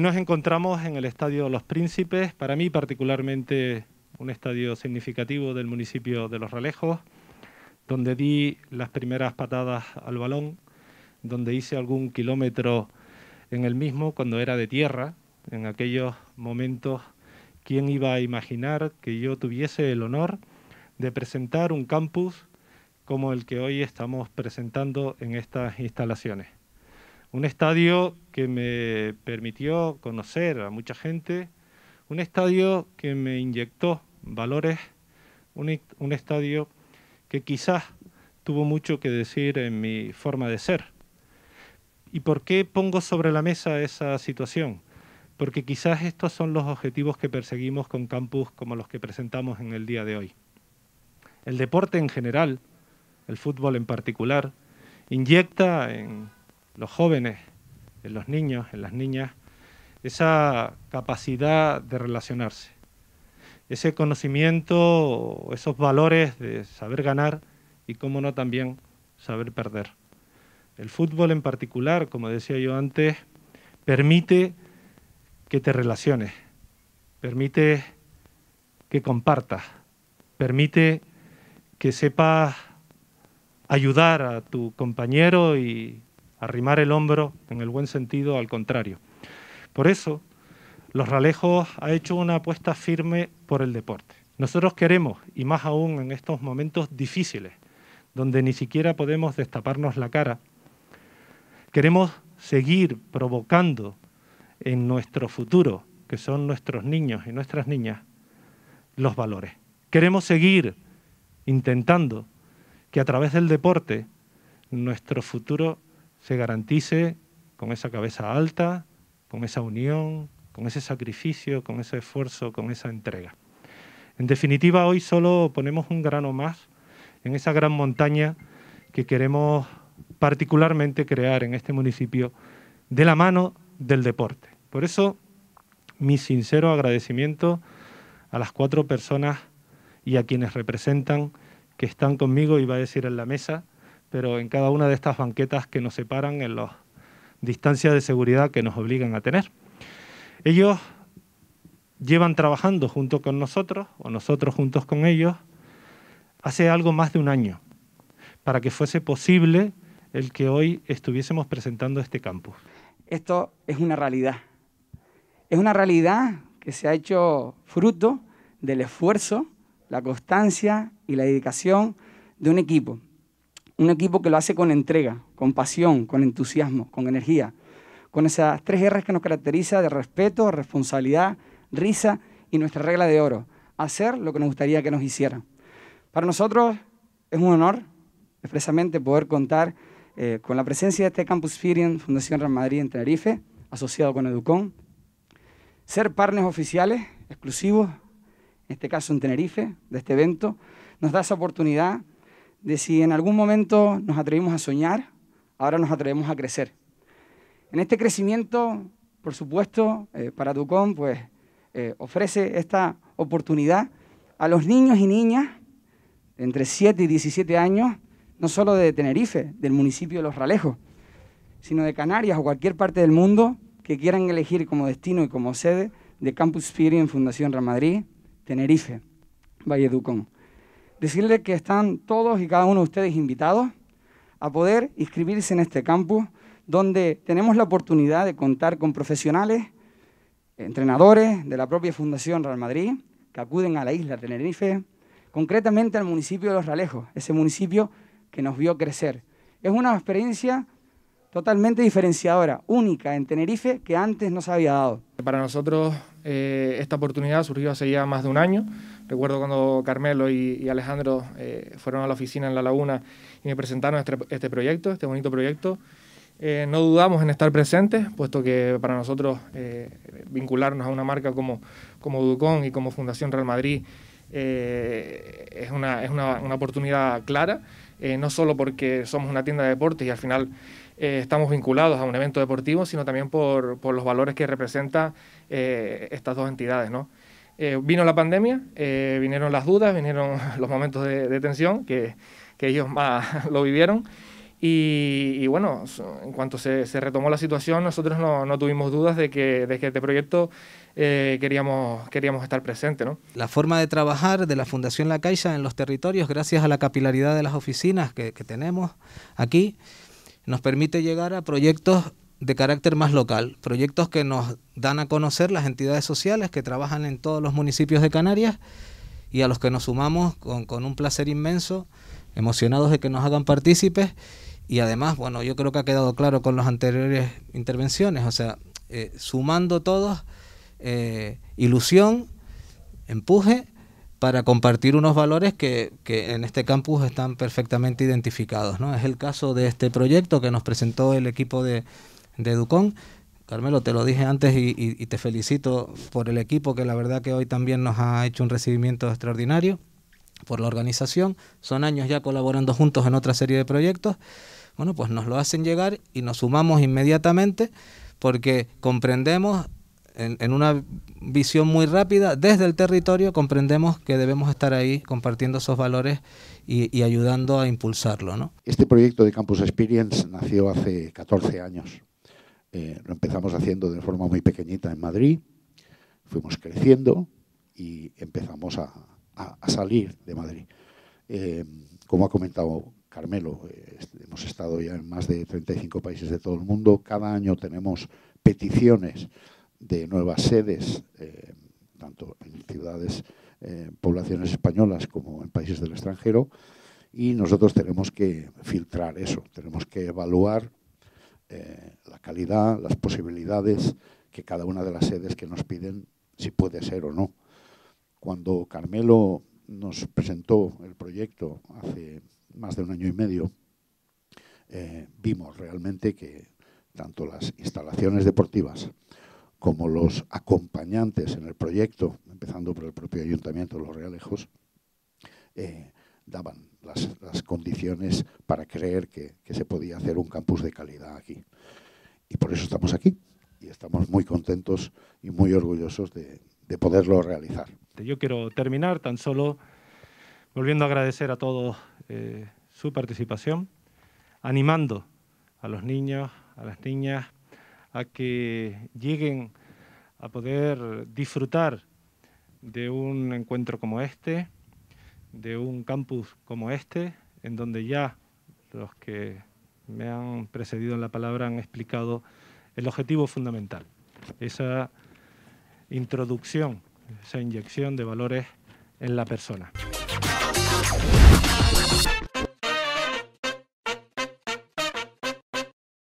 nos encontramos en el Estadio Los Príncipes, para mí particularmente un estadio significativo del municipio de Los Relejos, donde di las primeras patadas al balón, donde hice algún kilómetro en el mismo cuando era de tierra, en aquellos momentos, ¿quién iba a imaginar que yo tuviese el honor de presentar un campus como el que hoy estamos presentando en estas instalaciones? Un estadio que me permitió conocer a mucha gente, un estadio que me inyectó valores, un, estadio que quizás tuvo mucho que decir en mi forma de ser. ¿Y por qué pongo sobre la mesa esa situación? Porque quizás estos son los objetivos que perseguimos con campus como los que presentamos en el día de hoy. El deporte en general, el fútbol en particular, inyecta en los jóvenes, en los niños, en las niñas, esa capacidad de relacionarse, ese conocimiento, esos valores de saber ganar y, cómo no, también saber perder. El fútbol en particular, como decía yo antes, permite que te relaciones, permite que compartas, permite que sepas ayudar a tu compañero y arrimar el hombro en el buen sentido al contrario. Por eso, Los Ralejos ha hecho una apuesta firme por el deporte. Nosotros queremos, y más aún en estos momentos difíciles, donde ni siquiera podemos destaparnos la cara, queremos seguir provocando en nuestro futuro, que son nuestros niños y nuestras niñas, los valores. Queremos seguir intentando que a través del deporte nuestro futuro se garantice con esa cabeza alta, con esa unión, con ese sacrificio, con ese esfuerzo, con esa entrega. En definitiva, hoy solo ponemos un grano más en esa gran montaña que queremos particularmente crear en este municipio de la mano del deporte. Por eso, mi sincero agradecimiento a las cuatro personas y a quienes representan que están conmigo, y va a decir en la mesa, pero en cada una de estas banquetas que nos separan en las distancias de seguridad que nos obligan a tener. Ellos llevan trabajando junto con nosotros, o nosotros juntos con ellos, hace algo más de un año, para que fuese posible el que hoy estuviésemos presentando este campus. Esto es una realidad. Es una realidad que se ha hecho fruto del esfuerzo, la constancia y la dedicación de un equipo un equipo que lo hace con entrega, con pasión, con entusiasmo, con energía. Con esas tres R's que nos caracteriza de respeto, responsabilidad, risa y nuestra regla de oro. Hacer lo que nos gustaría que nos hicieran. Para nosotros es un honor expresamente poder contar eh, con la presencia de este Campus Firian Fundación Real Madrid en Tenerife, asociado con Educon. Ser partners oficiales, exclusivos, en este caso en Tenerife, de este evento, nos da esa oportunidad de si en algún momento nos atrevimos a soñar, ahora nos atrevemos a crecer. En este crecimiento, por supuesto, eh, para Ducón pues eh, ofrece esta oportunidad a los niños y niñas entre 7 y 17 años, no solo de Tenerife, del municipio de Los Ralejos, sino de Canarias o cualquier parte del mundo que quieran elegir como destino y como sede de Campus en Fundación Madrid, Tenerife, Valle Ducón decirle que están todos y cada uno de ustedes invitados a poder inscribirse en este campus donde tenemos la oportunidad de contar con profesionales, entrenadores de la propia Fundación Real Madrid, que acuden a la isla de Tenerife, concretamente al municipio de Los Ralejos, ese municipio que nos vio crecer. Es una experiencia totalmente diferenciadora, única en Tenerife, que antes no se había dado. Para nosotros eh, esta oportunidad surgió hace ya más de un año, Recuerdo cuando Carmelo y, Alejandro eh, fueron a la oficina en La Laguna y me presentaron este, este proyecto, este bonito proyecto. Eh, no dudamos en estar presentes, puesto que para nosotros eh, vincularnos a una marca como, como Ducón y como Fundación Real Madrid es, una, oportunidad clara, no solo porque somos una tienda de deportes y al final estamos vinculados a un evento deportivo, sino también por, por los valores que representa estas dos entidades, ¿no? Eh, vino la pandemia, eh, vinieron las dudas, vinieron los momentos de, tensión que, que, ellos más lo vivieron. Y, bueno, en cuanto se, retomó la situación, nosotros no, no tuvimos dudas de que, de que este proyecto eh, queríamos, queríamos estar presente. ¿no? La forma de trabajar de la Fundación La Caixa en los territorios, gracias a la capilaridad de las oficinas que, que tenemos aquí, nos permite llegar a proyectos de carácter más local, proyectos que nos dan a conocer las entidades sociales que trabajan en todos los municipios de Canarias y a los que nos sumamos con, un placer inmenso, emocionados de que nos hagan partícipes y además, bueno, yo creo que ha quedado claro con las anteriores intervenciones, o sea, eh, sumando todos eh, ilusión, empuje para compartir unos valores que, que, en este campus están perfectamente identificados. ¿no? Es el caso de este proyecto que nos presentó el equipo de, de Ducón. Carmelo, te lo dije antes y, te felicito por el equipo que la verdad que hoy también nos ha hecho un recibimiento extraordinario, por la organización. Son años ya colaborando juntos en otra serie de proyectos. Bueno, pues nos lo hacen llegar y nos sumamos inmediatamente porque comprendemos en, una visión muy rápida, desde el territorio comprendemos que debemos estar ahí compartiendo esos valores y, ayudando a impulsarlo. Este proyecto de Campus Experience nació hace 14 años eh, lo empezamos haciendo de forma muy pequeñita en Madrid, fuimos creciendo y empezamos a, salir de Madrid. Eh, como ha comentado Carmelo, eh, hemos estado ya en más de 35 países de todo el mundo. Cada año tenemos peticiones de nuevas sedes, tanto en ciudades, poblaciones españolas como en países del extranjero. Y nosotros tenemos que filtrar eso, tenemos que evaluar eh, la calidad, las posibilidades que cada una de las sedes que nos piden, si puede ser o no. Cuando Carmelo nos presentó el proyecto hace más de un año y medio, eh, vimos realmente que tanto las instalaciones deportivas como los acompañantes en el proyecto, empezando por el propio Ayuntamiento de Los Realejos, eh, daban las, las condiciones para creer que, se podía hacer un campus de calidad aquí. Y por eso estamos aquí y estamos muy contentos y muy orgullosos de, poderlo realizar. Yo quiero terminar tan solo volviendo a agradecer a todos eh, su participación, animando a los niños, a las niñas, a que lleguen a poder disfrutar de un encuentro como este, de un campus como este, en donde ya los que me han precedido en la palabra han explicado el objetivo fundamental, esa introducción, esa inyección de valores en la persona.